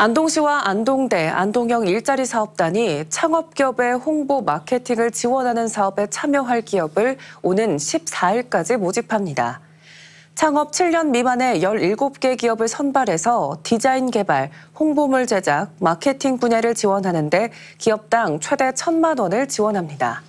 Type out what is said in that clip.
안동시와 안동대, 안동형 일자리 사업단이 창업기업의 홍보 마케팅을 지원하는 사업에 참여할 기업을 오는 14일까지 모집합니다. 창업 7년 미만의 17개 기업을 선발해서 디자인 개발, 홍보물 제작, 마케팅 분야를 지원하는데 기업당 최대 1천만 원을 지원합니다.